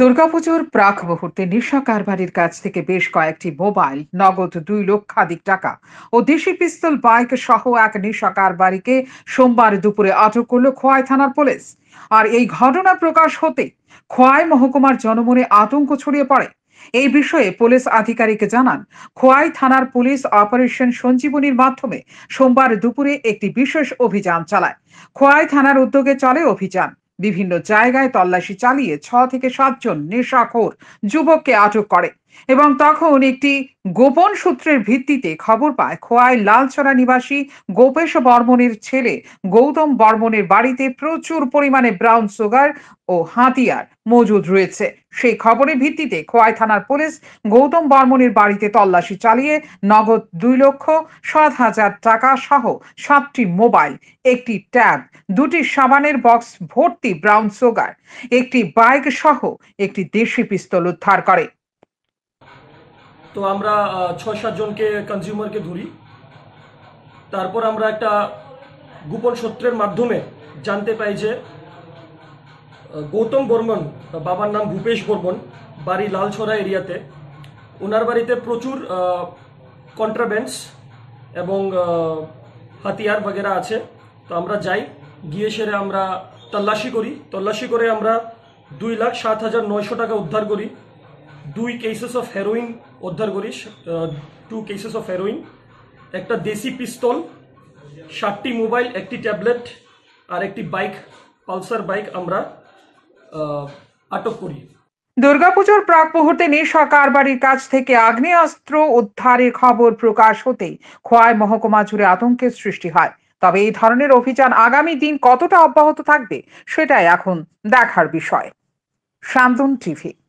দুর্গাপুজোর প্রাক মুহূর্তে নিশা কারবারির কাছ থেকে বেশ কয়েকটি মোবাইল নগদ দুই লক্ষাধিক টাকা ও দেশি পিস্তল বাইক সহ এক নিশা কারবারিকে সোমবার দুপুরে আটক করল খোয়াই থানার পুলিশ আর এই ঘটনা প্রকাশ হতে খোয়াই মহকুমার জনমনে আতঙ্ক ছড়িয়ে পড়ে এই বিষয়ে পুলিশ আধিকারিক জানান খোয়াই থানার পুলিশ অপারেশন সঞ্জীবনীর মাধ্যমে সোমবার দুপুরে একটি বিশেষ অভিযান চালায় খোয়াই থানার উদ্যোগে চলে অভিযান বিভিন্ন জায়গায় তল্লাশি চালিয়ে ছ থেকে সাতজন নেশাখোর যুবককে আটক করে এবং তখন একটি গোপন সূত্রের ভিত্তিতে খবর পায় খোয়াই লালছড়া নিবাসী গোপেশ বর্মনের ছেলে গৌতম বর্মনের বাড়িতে প্রচুর পরিমাণে ব্রাউন সুগার ও হাতিয়ার মজুদ রয়েছে সেই খবরের ভিত্তিতে খোয়াই থানার পুলিশ গৌতম বর্মনের বাড়িতে তল্লাশি চালিয়ে নগদ দুই লক্ষ সাত হাজার টাকা সহ সাতটি মোবাইল একটি ট্যাব দুটি সাবানের বক্স ভর্তি ব্রাউন সুগার একটি বাইক সহ একটি দেশি পিস্তল উদ্ধার করে তো আমরা ছয় সাতজনকে কনজিউমারকে ধরি তারপর আমরা একটা গোপন সূত্রের মাধ্যমে জানতে পাই যে গৌতম বর্মন বাবার নাম ভূপেশ বর্মন বাড়ি লালছড়া এরিয়াতে ওনার বাড়িতে প্রচুর কন্ট্রাবেন্স এবং হাতিয়ার বগেরা আছে তো আমরা যাই গিয়ে সেরে আমরা তল্লাশি করি তল্লাশি করে আমরা দুই লাখ সাত হাজার নয়শো টাকা উদ্ধার করি দুই কেসেস অফ হেরোইন উদ্ধার করিস টু কেসেস অফ হেরোইন একটা দেশি পিস্তল ষাটটি মোবাইল একটি ট্যাবলেট আর একটি বাইক পালসার বাইক আমরা আটক করি দুর্গাপুজোর প্রাক মুহূর্তে নেশা কারবারির কাছ থেকে আগ্নেয়াস্ত্র উদ্ধারের খবর প্রকাশ হতেই খোয়াই মহকুমা জুড়ে আতঙ্কের সৃষ্টি হয় তবে এই ধরনের অভিযান আগামী দিন কতটা অব্যাহত থাকবে সেটাই এখন দেখার বিষয় শান্তন টিভি